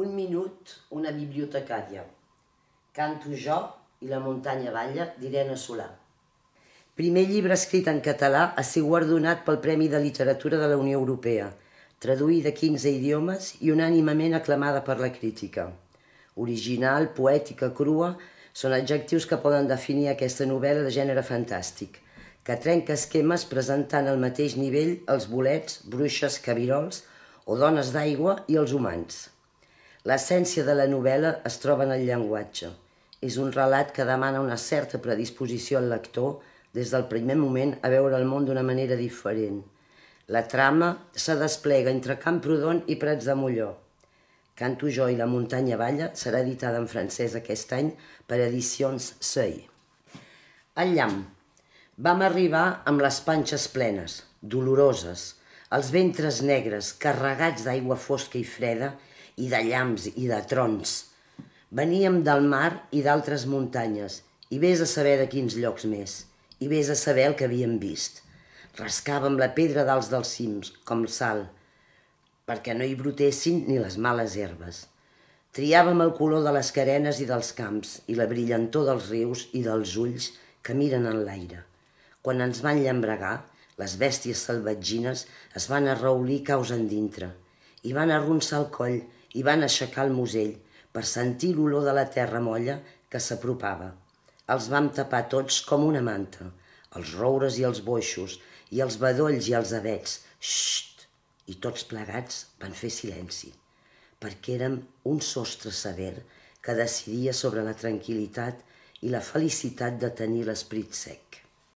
Un minut, una bibliotecària. Canto jo i la muntanya balla d'Irene Solà. Primer llibre escrit en català a ser guardonat pel Premi de Literatura de la Unió Europea, traduïda a 15 idiomes i unànimament aclamada per la crítica. Original, poètica, crua, són adjectius que poden definir aquesta novel·la de gènere fantàstic, que trenca esquemes presentant al mateix nivell els bolets, bruixes, cabirols o dones d'aigua i els humans. L'essència de la novel·la es troba en el llenguatge. És un relat que demana una certa predisposició al lector des del primer moment a veure el món d'una manera diferent. La trama se desplega entre Camprodon i Prats de Molló. Canto jo i la muntanya balla serà editada en francès aquest any per Edicions Seuil. El llamp. Vam arribar amb les panxes plenes, doloroses, els ventres negres, carregats d'aigua fosca i freda i de llamps i de trons. Veníem del mar i d'altres muntanyes, i vés a saber de quins llocs més, i vés a saber el que havíem vist. Rascàvem la pedra dalt dels cims, com sal, perquè no hi brotessin ni les males herbes. Triàvem el color de les carenes i dels camps, i la brillantor dels rius i dels ulls que miren en l'aire. Quan ens van llambregar, les bèsties salvatgines es van arraulir caus dintre i van arronsar el coll i van aixecar el musell per sentir l'olor de la terra molla que s'apropava. Els vam tapar tots com una manta, els roures i els boixos, i els bedolls i els abets, Xxt! I tots plegats van fer silenci, perquè érem un sostre sever que decidia sobre la tranquil·litat i la felicitat de tenir l'esperit sec.